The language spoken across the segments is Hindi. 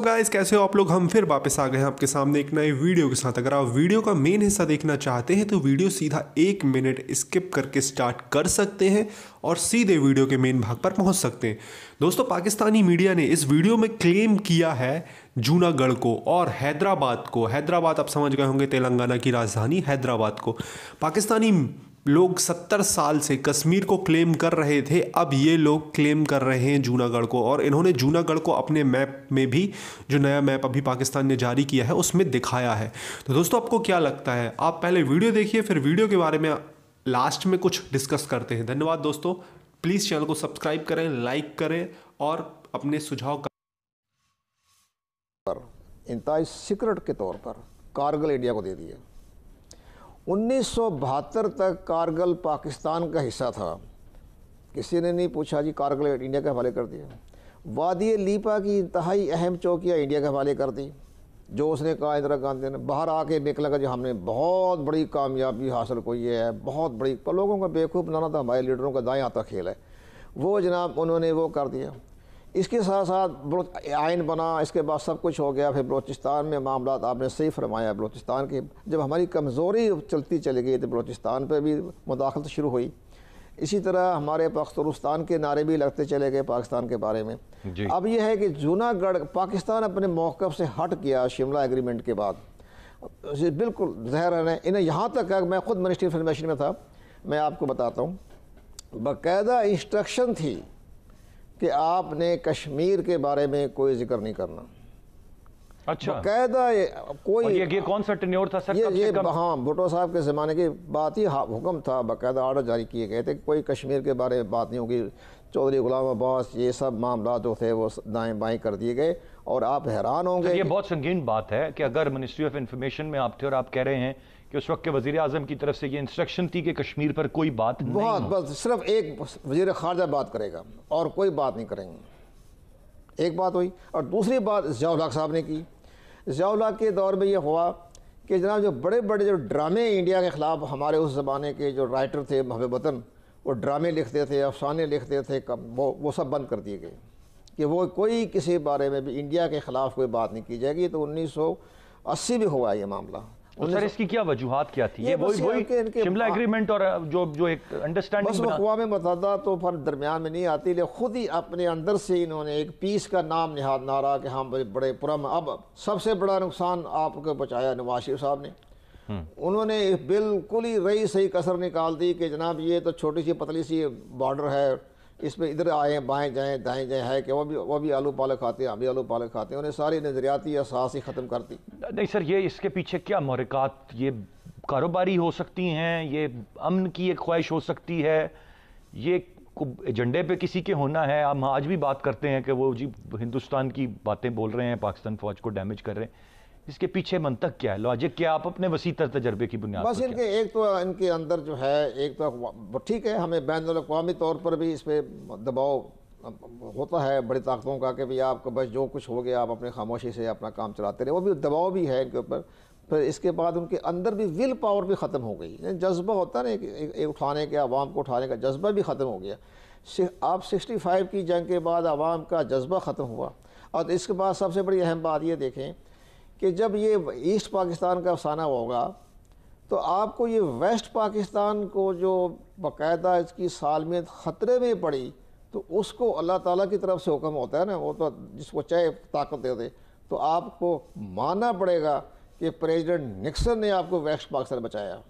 गाइस तो कैसे हो आप लोग हम फिर वापस आ गए हैं आपके सामने एक नए वीडियो के साथ अगर आप वीडियो का मेन हिस्सा देखना चाहते हैं तो वीडियो सीधा एक मिनट स्किप करके स्टार्ट कर सकते हैं और सीधे वीडियो के मेन भाग पर पहुंच सकते हैं दोस्तों पाकिस्तानी मीडिया ने इस वीडियो में क्लेम किया है जूनागढ़ को और हैदराबाद को हैदराबाद आप समझ गए होंगे तेलंगाना की राजधानी हैदराबाद को पाकिस्तानी लोग सत्तर साल से कश्मीर को क्लेम कर रहे थे अब ये लोग क्लेम कर रहे हैं जूनागढ़ को और इन्होंने जूनागढ़ को अपने मैप में भी जो नया मैप अभी पाकिस्तान ने जारी किया है उसमें दिखाया है तो दोस्तों आपको क्या लगता है आप पहले वीडियो देखिए फिर वीडियो के बारे में लास्ट में कुछ डिस्कस करते हैं धन्यवाद दोस्तों प्लीज़ चैनल को सब्सक्राइब करें लाइक करें और अपने सुझाव का पर सिक्रेट के तौर पर कारगिल इंडिया को दे दिया उन्नीस तक कारगिल पाकिस्तान का हिस्सा था किसी ने नहीं पूछा जी कारगिल इंडिया के हवाले कर दिया वादी लीपा की इंतहाई अहम चौकियाँ इंडिया के हवाले कर दी जो उसने कहा इंदिरा गांधी ने बाहर आके निकला कि जो हमने बहुत बड़ी कामयाबी हासिल की है बहुत बड़ी पर लोगों का बेवकूफ़ बनाना था तो हमारे लीडरों का दाएँ आता खेल है वो जनाब उन्होंने वो कर दिया इसके साथ साथ आयन बना इसके बाद सब कुछ हो गया फिर बलोचिस्तान में मामला तो आपने सही फरमाया बलोचिस्तान के जब हमारी कमज़ोरी चलती चली गई तो बलोचिस्तान पर भी मुदाखलत शुरू हुई इसी तरह हमारे पख्तरुस्तान के नारे भी लगते चले गए पाकिस्तान के बारे में अब यह है कि जूनागढ़ पाकिस्तान अपने मौक़ से हट गया शिमला एग्रीमेंट के बाद बिल्कुल जहर है इन्हें यहाँ तक मैं ख़ुद मिनिस्ट्री ऑफ इन्फॉर्मेशन में था मैं आपको बताता हूँ बाकायदा इंस्ट्रक्शन थी कि आपने कश्मीर के बारे में कोई जिक्र नहीं करना अच्छा कायदा कोई ये, ये कौन सा टेन्योर था सर ये, ये कम? हाँ भुटो साहब के ज़माने की बात ही हुक्म था बाकायदा आर्डर जारी किए गए थे कोई कश्मीर के बारे में बात नहीं होगी चौधरी गुलाम अब्बास ये सब मामला जो थे वो दाएं बाएं कर दिए गए और आप हैरान होंगे ये बहुत संगीन बात है कि अगर मिनिस्ट्री ऑफ इंफॉर्मेशन में आप थे और आप कह रहे हैं कि उस वक्त के वजीर अजम की तरफ से ये इंस्ट्रक्शन थी कि कश्मीर पर कोई बात बहुत बस सिर्फ एक वजीर खारजा बात करेगा और कोई बात नहीं करेंगे एक बात हुई और दूसरी बात जियाउल्ला साहब ने की जयाल्ला के दौर में यह हुआ कि जनाब जो बड़े बड़े जो ड्रामे इंडिया के ख़िलाफ़ हमारे उस ज़माने के जो राइटर थे महब वतन वो ड्रामे लिखते थे अफसाने लिखते थे कम वो वो सब बंद कर दिए गए कि वो कोई किसी बारे में भी इंडिया के ख़िलाफ़ कोई बात नहीं की जाएगी तो 1980 में हुआ ये मामला तो सर इसकी क्या वजूहत क्या थी ये वही वही शिमला एग्रीमेंट और जो जो एक अंडरस्टैंडिंग बस अकवा में बताता तो फिर दरमियान में नहीं आती ले खुद ही अपने अंदर से इन्होंने एक पीस का नाम निहाद नारा कि हम बड़े पुरम अब सबसे बड़ा नुकसान आपको बचाया नवाज शरीफ साहब ने हम्म। उन्होंने बिल्कुल ही रही सही कसर निकाल दी कि जनाब ये तो छोटी सी पतली सी बॉर्डर है इसमें इधर आए बाएँ जाएँ दाएँ जाएँ है कि वो भी वो भी आलू पालक खाते हैं हम भी आलू पालक खाते हैं उन्हें सारी नज़रियाती असास ही ख़त्म कर दी नहीं सर ये इसके पीछे क्या मरक़ात ये कारोबारी हो सकती हैं ये अमन की एक ख्वाहिश हो सकती है ये एजेंडे पे किसी के होना है हम आज भी बात करते हैं कि वो जी हिंदुस्तान की बातें बोल रहे हैं पाकिस्तान फ़ौज को डैमेज कर रहे हैं इसके पीछे मंतक क्या है लॉजिक क्या आप अपने वसी तर तजर्बे की बुनियाद बस इनके एक तो इनके अंदर जो है एक तो ठीक है हमें बैन अवी तौर पर भी इस पर दबाव होता है बड़ी ताकतों का कि भाई आपको बस जो कुछ हो गया आप अपने खामोशी से अपना काम चलाते रहे वो भी दबाव भी है इनके ऊपर फिर इसके बाद उनके अंदर भी विल पावर भी ख़त्म हो गई जज्बा होता ना एक, एक उठाने के आवाम को उठाने का जज्बा भी ख़त्म हो गया आप सिक्सटी फाइव की जंग के बाद आवाम का जज्बा ख़त्म हुआ और इसके बाद सबसे बड़ी अहम बात ये देखें कि जब ये ईस्ट पाकिस्तान का अफसाना होगा तो आपको ये वेस्ट पाकिस्तान को जो बाकायदा इसकी सालमियत ख़तरे में पड़ी तो उसको अल्लाह ताला की तरफ से हुक्म होता है ना वो तो जिसको चाहे ताकत दे दे तो आपको मानना पड़ेगा कि प्रेसिडेंट निक्सन ने आपको वेस्ट पाकिस्तान बचाया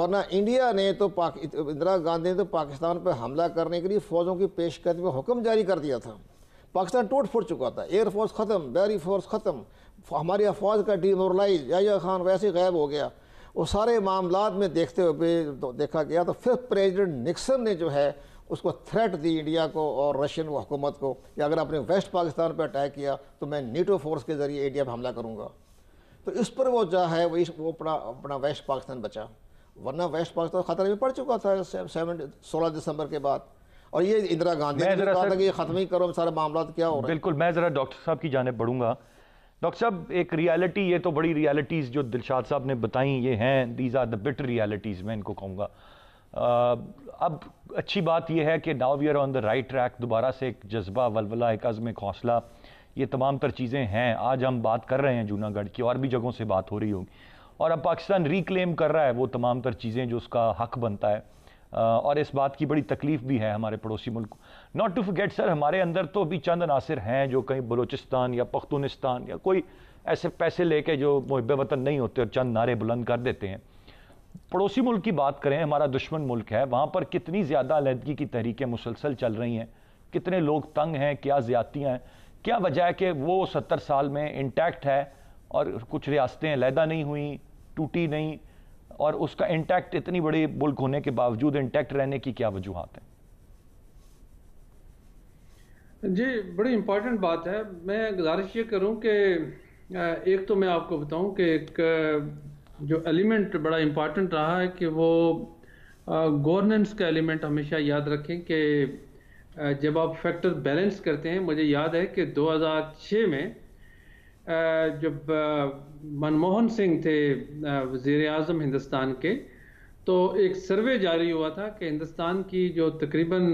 वरना इंडिया ने तो पाक इंदिरा गांधी ने तो पाकिस्तान पर हमला करने के लिए फ़ौजों की पेशकश में हुक्म जारी कर दिया था पाकिस्तान टूट फूट चुका था एयरफोर्स ख़त्म बैरी फोर्स ख़त्म हमारी अफवाज का डीमोरलाइज या खान वैसे गायब हो गया वो सारे मामला में देखते हुए तो देखा गया तो फिर प्रेसिडेंट निक्सन ने जो है उसको थ्रेट दी इंडिया को और रशियन हुकूमत को कि अगर आपने वेस्ट पाकिस्तान पर अटैक किया तो मैं नीटो फोर्स के ज़रिए इंडिया पर हमला करूँगा तो इस पर वो जो है वही वो अपना अपना वेस्ट पाकिस्तान बचा वरना वेस्ट पाकिस्तान खतरे में पड़ चुका था सेवन सोलह दिसंबर के बाद और ये इंदिरा गांधी ने कहा था कि ये ख़त्म ही करो सारे मामला क्या हो रहे हैं बिल्कुल मैं ज़रा डॉक्टर साहब की जानब बढ़ूंगा डॉक्टर साहब एक रियलिटी ये तो बड़ी रियलिटीज़ जो दिलशाद साहब ने बताई ये हैं these are the better realities मैं इनको कहूँगा अब अच्छी बात यह है कि now we are on the right track दोबारा से एक जज्बा वलवला एक अज़म हौसला ये तमाम तर चीज़ें हैं आज हम बात कर रहे हैं जूनागढ़ की और भी जगहों से बात हो रही होगी और अब पाकिस्तान रिक्लेम कर रहा है वो तमाम तर चीज़ें जो उसका हक बनता है और इस बात की बड़ी तकलीफ़ भी है हमारे पड़ोसी मुल्क नॉट टू फॉरगेट सर हमारे अंदर तो अभी चंद अनासर हैं जो कहीं बलोचिस्तान या पख्तूनिस्तान या कोई ऐसे पैसे लेके जो मुहब वतन नहीं होते और चंद नारे बुलंद कर देते हैं पड़ोसी मुल्क की बात करें हमारा दुश्मन मुल्क है वहाँ पर कितनी ज़्यादा आलहदगी की तहरीकें मुसलसल चल रही हैं कितने लोग तंग हैं क्या ज़्यादतियाँ हैं क्या वजह है कि वो सत्तर साल में इंटैक्ट है और कुछ रियासतें लैदा नहीं हुई टूटी नहीं और उसका इंटैक्ट इतनी बड़ी मुल्क होने के बावजूद इंटैक्ट रहने की क्या वजूहत है जी बड़ी इंपॉर्टेंट बात है मैं गुजारिश ये करूं कि एक तो मैं आपको बताऊं कि एक जो एलिमेंट बड़ा इम्पॉर्टेंट रहा है कि वो गवर्नेंस का एलिमेंट हमेशा याद रखें कि जब आप फैक्टर बैलेंस करते हैं मुझे याद है कि 2006 में जब मनमोहन सिंह थे वजीर अजम हिंदुस्तान के तो एक सर्वे जारी हुआ था कि हिंदुस्तान की जो तकरीबन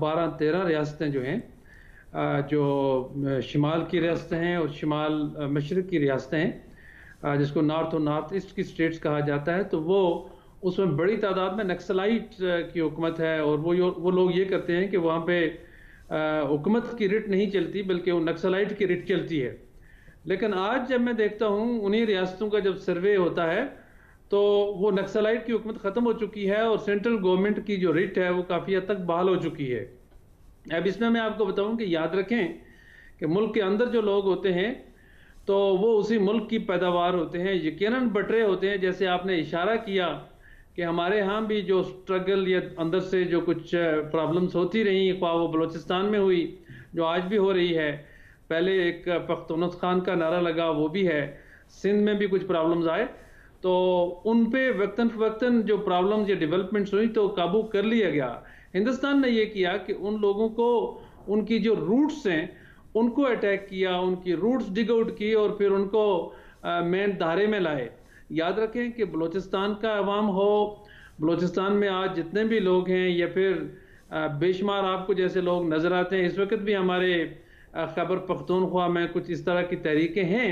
बारह तेरह रियासतें जो हैं जो शिमाल की रियासतें हैं और शमाल मशरक़ की रियासतें हैं जिसको नॉर्थ और नॉर्थ ईस्ट की स्टेट्स कहा जाता है तो वो उसमें बड़ी तादाद में नक्सलाइट की हुकूमत है और वो वो लोग ये करते हैं कि वहाँ पे हुकूमत की रिट नहीं चलती बल्कि वो नक्सलाइट की रिट चलती है लेकिन आज जब मैं देखता हूँ उन्हीं रियासतों का जब सर्वे होता है तो वो नक्सलाइट की हुकूमत ख़त्म हो चुकी है और सेंट्रल गवर्नमेंट की जो रिट है वो काफ़ी हद तक बहाल हो चुकी है अब इसमें मैं आपको बताऊं कि याद रखें कि मुल्क के अंदर जो लोग होते हैं तो वो उसी मुल्क की पैदावार होते हैं यकीन बटरे होते हैं जैसे आपने इशारा किया कि हमारे यहाँ भी जो स्ट्रगल या अंदर से जो कुछ प्रॉब्लम्स होती रही ख्वा वो बलूचिस्तान में हुई जो आज भी हो रही है पहले एक पख्तनत खान का नारा लगा वो भी है सिंध में भी कुछ प्रॉब्लम्स आए तो उन पे वक्ता फ़वक्ता जो प्रॉब्लम्स या डेवलपमेंट्स हुई तो काबू कर लिया गया हिंदुस्तान ने ये किया कि उन लोगों को उनकी जो रूट्स हैं उनको अटैक किया उनकी रूट्स डिग आउट की और फिर उनको मेन धारे में लाए याद रखें कि बलूचिस्तान का अवाम हो बलूचिस्तान में आज जितने भी लोग हैं या फिर बेशुमार आपको जैसे लोग नज़र आते हैं इस वक्त भी हमारे खबर पख्तूनख्वा में कुछ इस तरह की तहरीकें हैं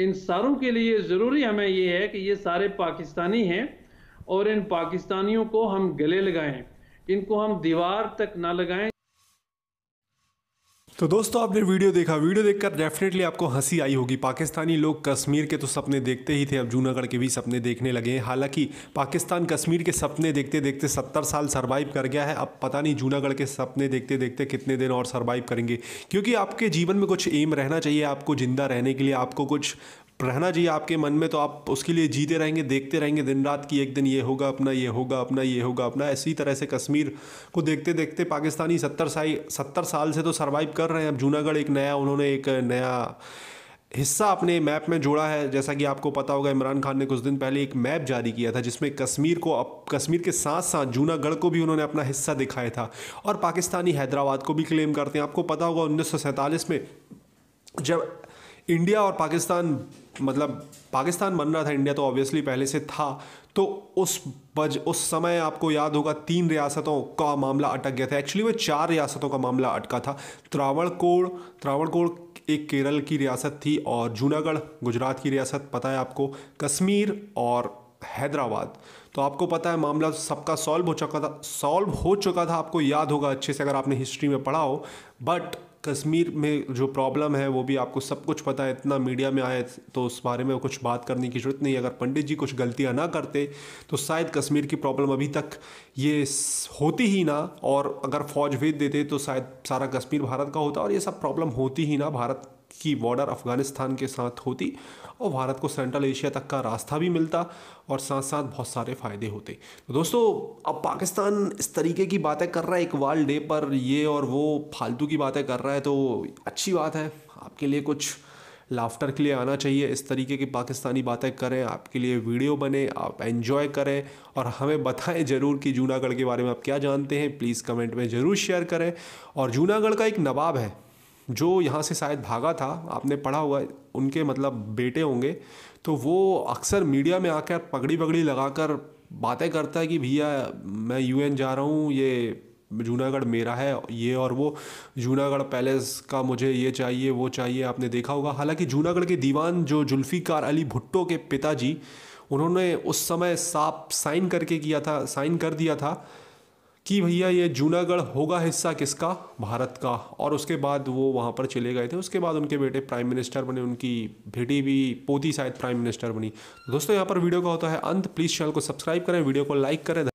इन सारों के लिए ज़रूरी हमें ये है कि ये सारे पाकिस्तानी हैं और इन पाकिस्तानियों को हम गले लगाएं इनको हम दीवार तक ना लगाएं तो दोस्तों आपने वीडियो देखा वीडियो देखकर डेफिनेटली आपको हंसी आई होगी पाकिस्तानी लोग कश्मीर के तो सपने देखते ही थे अब जूनागढ़ के भी सपने देखने लगे हैं हालांकि पाकिस्तान कश्मीर के सपने देखते देखते सत्तर साल सर्वाइव कर गया है अब पता नहीं जूनागढ़ के सपने देखते देखते कितने दिन और सर्वाइव करेंगे क्योंकि आपके जीवन में कुछ एम रहना चाहिए आपको ज़िंदा रहने के लिए आपको कुछ रहना चाहिए आपके मन में तो आप उसके लिए जीते रहेंगे देखते रहेंगे दिन रात की एक दिन ये होगा अपना ये होगा अपना ये होगा अपना इसी तरह से कश्मीर को देखते देखते पाकिस्तानी सत्तर साल सत्तर साल से तो सर्वाइव कर रहे हैं अब जूनागढ़ एक नया उन्होंने एक नया हिस्सा अपने मैप में जोड़ा है जैसा कि आपको पता होगा इमरान खान ने कुछ दिन पहले एक मैप जारी किया था जिसमें कश्मीर को अब कश्मीर के साथ साथ जूनागढ़ को भी उन्होंने अपना हिस्सा दिखाया था और पाकिस्तानी हैदराबाद को भी क्लेम करते हैं आपको पता होगा उन्नीस में जब इंडिया और पाकिस्तान मतलब पाकिस्तान बन रहा था इंडिया तो ऑब्वियसली पहले से था तो उस बज उस समय आपको याद होगा तीन रियासतों का मामला अटक गया था एक्चुअली वह चार रियासतों का मामला अटका था त्रावणकोड़ त्रावणकोड़ एक केरल की रियासत थी और जूनागढ़ गुजरात की रियासत पता है आपको कश्मीर और हैदराबाद तो आपको पता है मामला सबका सॉल्व हो चुका था सॉल्व हो चुका था आपको याद होगा अच्छे से अगर आपने हिस्ट्री में पढ़ा हो बट कश्मीर में जो प्रॉब्लम है वो भी आपको सब कुछ पता है इतना मीडिया में आए तो उस बारे में कुछ बात करने की ज़रूरत नहीं अगर पंडित जी कुछ गलतियां ना करते तो शायद कश्मीर की प्रॉब्लम अभी तक ये होती ही ना और अगर फौज भेज देते तो शायद सारा कश्मीर भारत का होता और ये सब प्रॉब्लम होती ही ना भारत की बॉर्डर अफ़गानिस्तान के साथ होती और भारत को सेंट्रल एशिया तक का रास्ता भी मिलता और साथ साथ बहुत सारे फ़ायदे होते तो दोस्तों अब पाकिस्तान इस तरीके की बातें कर रहा है एक वर्ल्ड डे पर ये और वो फालतू की बातें कर रहा है तो अच्छी बात है आपके लिए कुछ लाफ्टर के लिए आना चाहिए इस तरीके की पाकिस्तानी बातें करें आपके लिए वीडियो बने आप एंजॉय करें और हमें बताएं ज़रूर कि जूनागढ़ के बारे में आप क्या जानते हैं प्लीज़ कमेंट में ज़रूर शेयर करें और जूनागढ़ का एक नवाब है जो यहाँ से शायद भागा था आपने पढ़ा हुआ उनके मतलब बेटे होंगे तो वो अक्सर मीडिया में आकर पगड़ी पगड़ी लगाकर बातें करता है कि भैया मैं यूएन जा रहा हूँ ये जूनागढ़ मेरा है ये और वो जूनागढ़ पैलेस का मुझे ये चाहिए वो चाहिए आपने देखा होगा हालांकि जूनागढ़ के दीवान जो जुल्फ़ीकार अली भुट्टो के पिताजी उन्होंने उस समय साफ साइन करके किया था साइन कर दिया था कि भैया ये जूनागढ़ होगा हिस्सा किसका भारत का और उसके बाद वो वहाँ पर चले गए थे उसके बाद उनके बेटे प्राइम मिनिस्टर बने उनकी बेटी भी पोती शायद प्राइम मिनिस्टर बनी दोस्तों यहाँ पर वीडियो का होता है अंत प्लीज़ चैनल को सब्सक्राइब करें वीडियो को लाइक करें